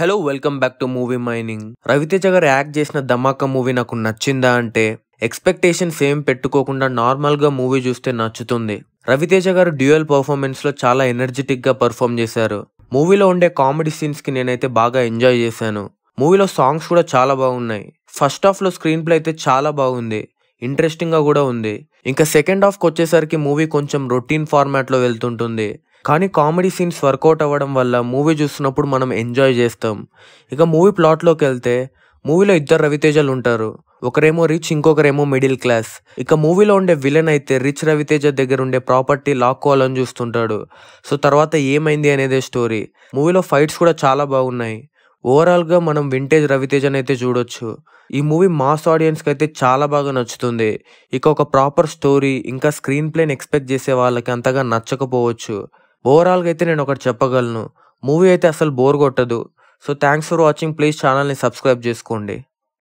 hello welcome back to movie mining Ravi Teja గారు act చేసిన ధమాకా movie నాకు నచ్చిందా అంటే ఎక్స్పెక్టేషన్స్ ఏం పెట్టుకోకుండా నార్మల్గా మూవీ చూస్తే నచ్చుతుంది రవితేజ గారు డ్యూయల్ పర్ఫార్మెన్స్లో చాలా ఎనర్జెటిక్గా పర్ఫామ్ చేశారు మూవీలో ఉండే కామెడీ సీన్స్కి నేనైతే బాగా ఎంజాయ్ చేశాను మూవీలో సాంగ్స్ కూడా చాలా బాగున్నాయి ఫస్ట్ హాఫ్లో స్క్రీన్ ప్లే అయితే చాలా బాగుంది ఇంట్రెస్టింగ్గా కూడా ఉంది ఇంకా సెకండ్ హాఫ్కి వచ్చేసరికి మూవీ కొంచెం రొటీన్ ఫార్మాట్లో వెళ్తుంటుంది కానీ కామెడీ సీన్స్ వర్కౌట్ అవ్వడం వల్ల మూవీ చూస్తున్నప్పుడు మనం ఎంజాయ్ చేస్తాం ఇక మూవీ ప్లాట్లోకి వెళ్తే మూవీలో ఇద్దరు రవితేజలు ఉంటారు ఒకరేమో రిచ్ ఇంకొకరేమో మిడిల్ క్లాస్ ఇక మూవీలో ఉండే విలన్ అయితే రిచ్ రవితేజ దగ్గర ఉండే ప్రాపర్టీ లాక్కోవాలని చూస్తుంటాడు సో తర్వాత ఏమైంది అనేదే స్టోరీ మూవీలో ఫైట్స్ కూడా చాలా బాగున్నాయి ఓవరాల్గా మనం వింటేజ్ రవితేజని అయితే చూడొచ్చు ఈ మూవీ మాస్ ఆడియన్స్కి అయితే చాలా బాగా నచ్చుతుంది ఇక ఒక ప్రాపర్ స్టోరీ ఇంకా స్క్రీన్ ప్లేని ఎక్స్పెక్ట్ చేసే వాళ్ళకి అంతగా నచ్చకపోవచ్చు ఓవరాల్గా అయితే నేను ఒకటి చెప్పగలను మూవీ అయితే అసలు బోర్ కొట్టదు so thanks for watching please ఛానల్ని సబ్స్క్రైబ్ చేసుకోండి